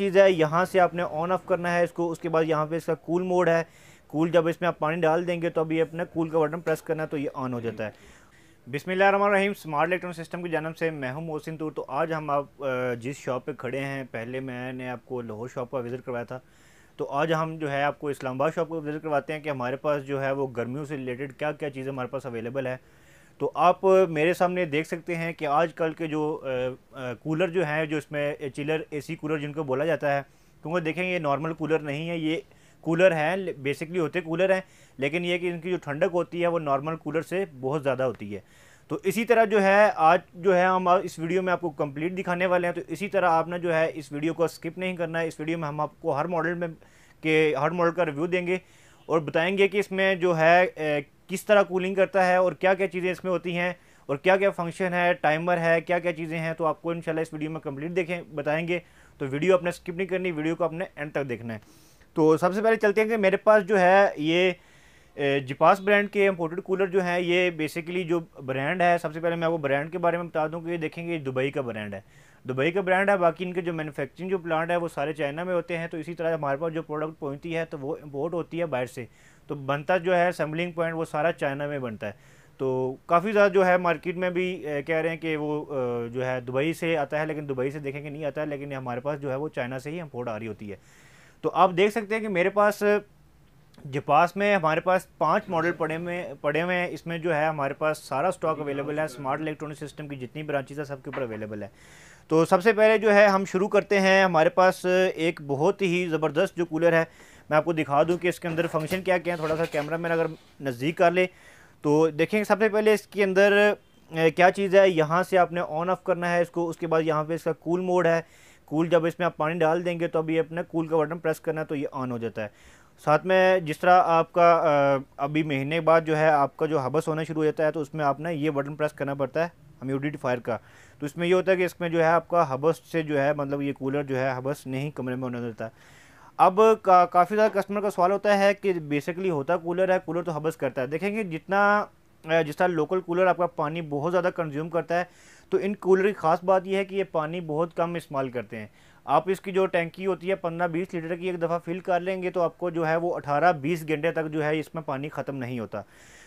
चीज़ है यहाँ से आपने ऑन ऑफ करना है इसको उसके बाद यहाँ पे इसका कूल मोड है कूल जब इसमें आप पानी डाल देंगे तो अभी अपने कूल का बटन प्रेस करना है तो ये ऑन हो जाता है बिसमीम स्मार्ट इलेक्ट्रॉनिक सिस्टम की जन्म से मैं हूँ मोहसिन तूर तो आज हम आप जिस शॉप पर खड़े हैं पहले मैंने आपको लाहौर शॉप का विज़िट करवाया था तो आज हम जो है आपको इस्लामाबाद शॉप का विज़िट करवाते हैं कि हमारे पास जो है वो गर्मियों से रिलेटेड क्या क्या चीज़ें हमारे पास अवेलेबल है तो आप मेरे सामने देख सकते हैं कि आजकल के जो आ, आ, कूलर जो हैं जो इसमें चिलर एसी कूलर जिनको बोला जाता है क्योंकि देखें ये नॉर्मल कूलर नहीं है ये कूलर हैं बेसिकली होते कूलर हैं लेकिन ये कि इनकी जो ठंडक होती है वो नॉर्मल कूलर से बहुत ज़्यादा होती है तो इसी तरह जो है आज जो है हम इस वीडियो में आपको कंप्लीट दिखाने वाले हैं तो इसी तरह आपने जो है इस वीडियो को स्किप नहीं करना है इस वीडियो में हम आपको हर मॉडल में के हर मॉडल का रिव्यू देंगे और बताएंगे कि इसमें जो है ए, किस तरह कूलिंग करता है और क्या क्या चीज़ें इसमें होती हैं और क्या क्या फंक्शन है टाइमर है क्या क्या चीज़ें हैं तो आपको इन इस वीडियो में कम्प्लीट देखें बताएँगे तो वीडियो आपने स्किप नहीं करनी वीडियो को आपने एंड तक देखना है तो सबसे पहले चलते हैं कि मेरे पास जो है ये जिपास ब्रांड के इम्पोर्टेड कूलर जो हैं ये बेसिकली जो ब्रांड है सबसे पहले मैं आपको ब्रांड के बारे में बता दूं कि ये देखेंगे ये दुबई का ब्रांड है दुबई का ब्रांड है बाकी इनके जो मैन्युफैक्चरिंग जो प्लांट है वो सारे चाइना में होते हैं तो इसी तरह हमारे पास जो प्रोडक्ट पहुंचती है तो वो इम्पोर्ट होती है बाहर से तो बनता जो है असम्बलिंग पॉइंट वो सारा चाइना में बनता है तो काफ़ी ज़्यादा जो है मार्केट में भी कह रहे हैं कि वो जो है दुबई से आता है लेकिन दुबई से देखेंगे नहीं आता है लेकिन हमारे पास जो है वो चाइना से ही इम्पोर्ट आ रही होती है तो आप देख सकते हैं कि मेरे पास जपास में हमारे पास पांच मॉडल पड़े में पड़े हुए हैं इसमें जो है हमारे पास सारा स्टॉक अवेलेबल है स्मार्ट इलेक्ट्रॉनिक सिस्टम की जितनी ब्रांचेज है सबके ऊपर अवेलेबल है तो सबसे पहले जो है हम शुरू करते हैं हमारे पास एक बहुत ही ज़बरदस्त जो कूलर है मैं आपको दिखा दूं कि इसके अंदर फंक्शन क्या क्या है थोड़ा सा कैमरा मैन अगर नज़दीक कर ले तो देखेंगे सबसे पहले इसके अंदर क्या चीज़ है यहाँ से आपने ऑन ऑफ़ करना है इसको उसके बाद यहाँ पे इसका कूल मोड है कूल जब इसमें आप पानी डाल देंगे तो अभी अपने कूल का बटन प्रेस करना है तो ये ऑन हो जाता है साथ में जिस तरह आपका अभी महीने बाद जो है आपका जो हबस होना शुरू हो जाता है तो उसमें आपने ये बटन प्रेस करना पड़ता है ह्यूमिडिफायर का तो इसमें ये होता है कि इसमें जो है आपका हबस से जो है मतलब ये कूलर जो है हबस नहीं कमरे में होना देता अब का, काफ़ी ज़्यादा कस्टमर का सवाल होता है कि बेसिकली होता कूलर है कूलर तो हबस करता है देखेंगे जितना जिस तरह लोकल कूलर आपका पानी बहुत ज़्यादा कंज्यूम करता है तो इन कूलर की खास बात यह है कि ये पानी बहुत कम इस्तेमाल करते हैं आप इसकी जो टैंकी होती है पंद्रह बीस लीटर की एक दफ़ा फिल कर लेंगे तो आपको जो है वो अठारह बीस घंटे तक जो है इसमें पानी ख़त्म नहीं होता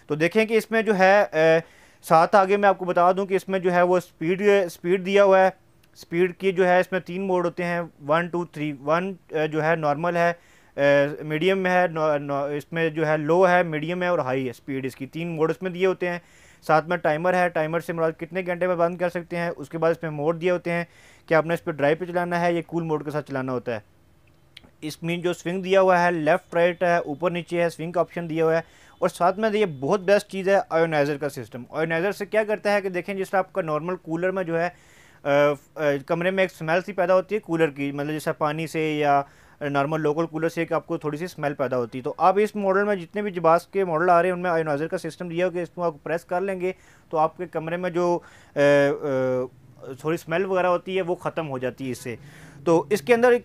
तो देखें कि इसमें जो है ए, साथ आगे मैं आपको बता दूं कि इसमें जो है वो स्पीड स्पीड दिया हुआ है स्पीड की जो है इसमें तीन मोड होते हैं वन टू थ्री वन जो है नॉर्मल है मीडियम है इसमें जो है लो है मीडियम है और हाई है स्पीड इसकी तीन मोड इसमें दिए होते हैं साथ में टाइमर है टाइमर से मुराद कितने घंटे में बंद कर सकते हैं उसके बाद इसमें मोड दिए होते हैं कि आपने इस पर ड्राइव पर चलाना है या कूल मोड के साथ चलाना होता है इसमें जो स्विंग दिया हुआ है लेफ़्ट राइट है ऊपर नीचे है स्विंग का ऑप्शन दिया हुआ है और साथ में ये बहुत बेस्ट चीज़ है आयोनाइज़र का सिस्टम आयोनाइज़र से क्या करता है कि देखें जिस आपका नॉर्मल कूलर में जो है आ, कमरे में एक स्मेल सी पैदा होती है कूलर की मतलब जैसे पानी से या नॉर्मल लोकल कूलर से एक आपको थोड़ी सी स्मेल पैदा होती है तो आप इस मॉडल में जितने भी जबास के मॉडल आ रहे हैं उनमें आयोनाइज़र का सिस्टम दिया होगा इसको आप प्रेस कर लेंगे तो आपके कमरे में जो थोड़ी स्मेल वगैरह होती है वो ख़त्म हो जाती है इससे तो इसके अंदर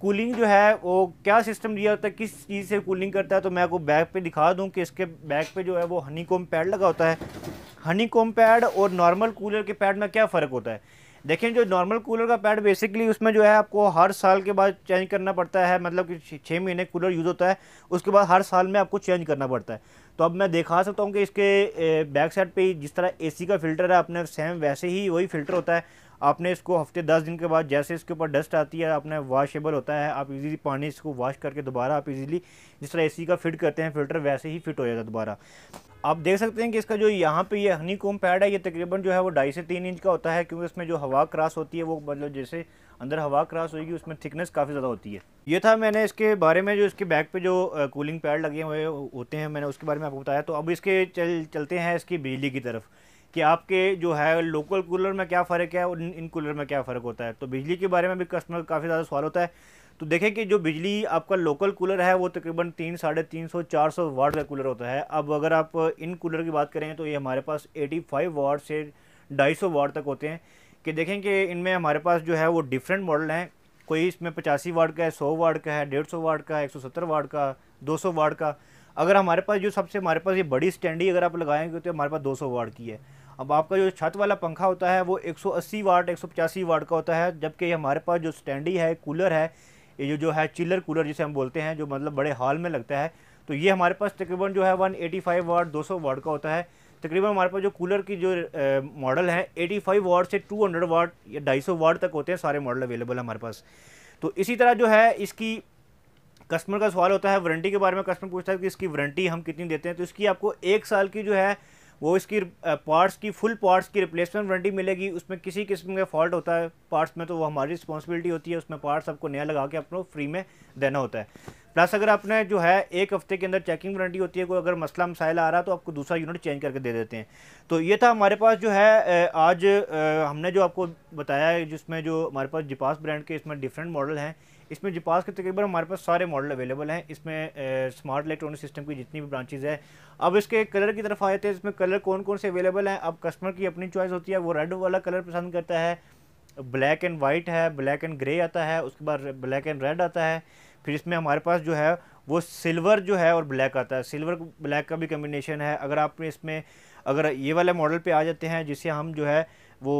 कूलिंग जो है वो क्या सिस्टम दिया होता है किस चीज़ से कूलिंग करता है तो मैं आपको बैक पे दिखा दूं कि इसके बैक पे जो है वो हनी कोम पैड लगा होता है हनी कोम पैड और नॉर्मल कूलर के पैड में क्या फ़र्क होता है देखें जो नॉर्मल कूलर का पैड बेसिकली उसमें जो है आपको हर साल के बाद चेंज करना पड़ता है मतलब कि छः महीने कूलर यूज़ होता है उसके बाद हर साल में आपको चेंज करना पड़ता है तो अब मैं दिखा सकता हूँ कि इसके बैक साइड पे जिस तरह एसी का फ़िल्टर है अपने सेम वैसे ही वही फ़िल्टर होता है आपने इसको हफ्ते दस दिन के बाद जैसे इसके ऊपर डस्ट आती है अपना वाशेबल होता है आप इजीली पानी इसको वॉश करके दोबारा आप इजीली जिस तरह एसी का फिट करते हैं फिल्टर वैसे ही फिट हो जाता है दोबारा आप देख सकते हैं कि इसका जो यहाँ पे ये हनी कोम पैड है ये तकरीबन जो है वो ढाई से तीन इंच का होता है क्योंकि इसमें जो हवा क्रॉस होती है वो मतलब जैसे अंदर हवा क्रॉस होगी उसमें थिकनेस काफ़ी ज़्यादा होती है ये था मैंने इसके बारे में जो इसके बैक पे जो कूलिंग पैड लगे हुए होते हैं मैंने उसके बारे में आपको बताया तो अब इसके चल चलते हैं इसकी बिजली की तरफ कि आपके जो है लोकल कूलर में क्या फ़र्क है और इन कूलर में क्या फ़र्क होता है तो बिजली के बारे में भी कस्टमर काफ़ी ज़्यादा सवाल होता है तो देखें कि जो बिजली आपका लोकल कूलर है वो तकरीबन तीन साढ़े तीन सौ चार सौ वाट का कूलर होता है अब अगर आप इन कूलर की बात करें तो ये हमारे पास एटी फाइव वाट से ढाई सौ वाट तक होते हैं कि देखें कि इनमें हमारे पास जो है वो डिफरेंट मॉडल हैं कोई इसमें पचासी वाट का है सौ वाट का है डेढ़ सौ वाट का है एक सौ सत्तर वाट का दो सौ वाट का अगर हमारे पास जो सबसे हमारे पास ये बड़ी स्टैंडी अगर आप लगाएंगे तो हमारे पास 200 वाट की है अब आपका जो छत वाला पंखा होता है वो 180 वाट 185 वाट का होता है जबकि हमारे पास जो स्टैंडी है कूलर है ये जो जो है चिलर कूलर जिसे हम बोलते हैं जो मतलब बड़े हॉल में लगता है तो ये हमारे पास तकरीबन जो है फाइव वाट सौ वाट का होता है तकरीबन हमारे पास जो कूलर की जो मॉडल है फाइव वाट से हंड्रेड वाट या सौ वाट तक होते हैं सारे मॉडल अवेलेबल हमारे पास तो इसी तरह जो है इसकी कस्टमर का सवाल होता है वारंटी के बारे में कस्टमर पूछता है कि इसकी वारंटी हम कितनी देते हैं तो इसकी आपको एक साल की जो है वो इसकी पार्ट्स की फुल पार्ट्स की रिप्लेसमेंट वारंटी मिलेगी उसमें किसी किस्म का फॉल्ट होता है पार्ट्स में तो वो हमारी रिस्पॉन्सिबिलिटी होती है उसमें पार्ट्स आपको नया लगा के आपको फ्री में देना होता है प्लस अगर आपने जो है एक हफ्ते के अंदर चेकिंग वारंटी होती है कोई अगर मसला मसाइल आ रहा है तो आपको दूसरा यूनिट चेंज करके दे देते हैं तो ये था हमारे पास जो है आज हमने जो आपको बताया है जिसमें जो हमारे पास जिपास ब्रांड के इसमें डिफरेंट मॉडल हैं इसमें जिपास के तकरीबन हमारे पास सारे मॉडल अवेलेबल हैं इसमें स्मार्ट इलेक्ट्रॉनिक सिस्टम की जितनी भी ब्रांचेज है अब इसके कलर की तरफ आ जाते तो हैं इसमें कलर कौन कौन से अवेलेबल हैं अब कस्टमर की अपनी चॉइस होती है वो रेड वाला कलर पसंद करता है ब्लैक एंड वाइट है ब्लैक एंड ग्रे आता है उसके बाद ब्लैक एंड रेड आता है फिर इसमें हमारे पास जो है वो सिल्वर जो है और ब्लैक आता है सिल्वर ब्लैक का भी कम्बिनेशन है अगर आप इसमें अगर ये वाले मॉडल पे आ जाते हैं जिसे हम जो है वो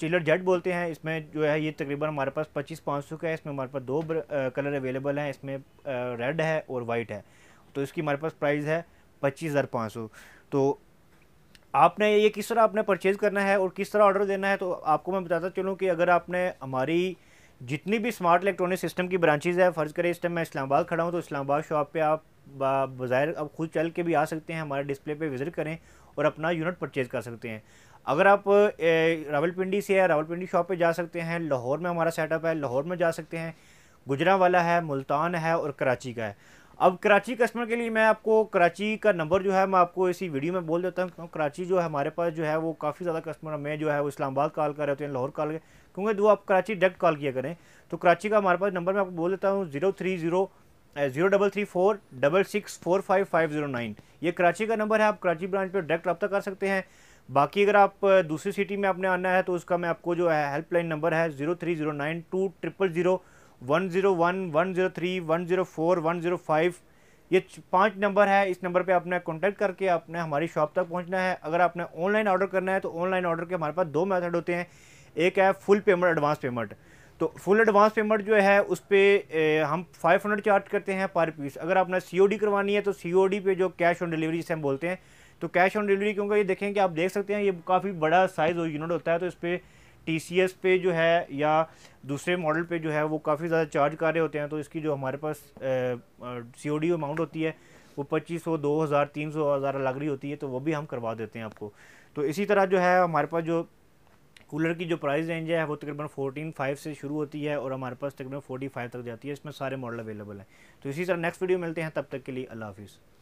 चिलर जेट बोलते हैं इसमें जो है ये तकरीबन हमारे पास पच्चीस पाँच सौ का है इसमें हमारे पास दो कलर अवेलेबल हैं इसमें रेड है और वाइट है तो इसकी हमारे पास प्राइस है पच्चीस हज़ार पाँच सौ तो आपने ये किस तरह आपने परचेज़ करना है और किस तरह ऑर्डर देना है तो आपको मैं बताता चलूँ कि अगर आपने हमारी जितनी भी स्मार्ट इलेक्ट्रॉनिक सिस्टम की ब्रांचेज है फ़र्ज़ करें इस टाइम मैं इस्लामाबाद खड़ा हूँ तो इस्लामाबाद शॉप पर आप बाज़ाहिर अब खुद चल के भी आ सकते हैं हमारे डिस्प्ले पर विज़िट करें और अपना यूनिट परचेज़ कर सकते हैं अगर आप रावलपिंडी से या रावलपिंडी शॉप पे जा सकते हैं लाहौर में हमारा सेटअप है लाहौर में जा सकते हैं गुजरा वाला है मुल्तान है और कराची का है अब कराची कस्टमर के लिए मैं आपको कराची का नंबर जो है मैं आपको इसी वीडियो में बोल देता हूँ क्योंकि कराची जो है हमारे पास जो है वो काफ़ी ज़्यादा कस्टमर हमें जो है वो इस्लामाबाद कॉल कर रहे होते हैं लाहौर कॉल क्योंकि जो आप कराची डायरेक्ट कॉल किया करें तो कराची का हमारे पास नंबर मैं आपको बोल देता हूँ zero three zero zero double three four double six four five five zero nine ये कराची का नंबर है आप कराची ब्रांच पर डायरेक्ट रब्ता कर सकते हैं बाकी अगर आप दूसरी सिटी में आपने आना है तो उसका मैं आपको जो है हेल्पलाइन नंबर है zero three zero nine two triple zero one zero one one zero three one zero four one zero five ये पांच नंबर है इस नंबर पे आपने कांटेक्ट करके आपने हमारी शॉप तक पहुंचना है अगर आपने ऑनलाइन ऑर्डर करना है तो ऑनलाइन ऑर्डर के हमारे पास दो मैथड होते हैं एक है फुल पेमेंट एडवांस पेमेंट तो फुल एडवांस पेमेंट जो है उस पर हम फाइव हंड्रेड चार्ज करते हैं पर पीस अगर आपने सी करवानी है तो सी पे जो कैश ऑन डिलीवरी जिसे हम बोलते हैं तो कैश ऑन डिलीवरी क्योंकि ये देखें कि आप देख सकते हैं ये काफ़ी बड़ा साइज़ और यूनिट होता है तो इस पर टी पे जो है या दूसरे मॉडल पे जो है वो काफ़ी ज़्यादा चार्ज कर रहे होते हैं तो इसकी जो हमारे पास सी ओ डी अमाउंट होती है वो पच्चीस सौ दो हज़ार तीन सौ हज़ार लग रही होती है तो वो भी हम करवा देते हैं आपको तो इसी तरह जो है हमारे पास जो कूलर की जो प्राइस रेंज है वो तकरीबन फ़ोटीन फाइव से शुरू होती है और हमारे पास तकरीबन फोर्टी फाइव तक जाती है इसमें सारे मॉडल अवेलेबल हैं तो इसी तरह नेक्स्ट वीडियो मिलते हैं तब तक के लिए अल्लाह हाफिज़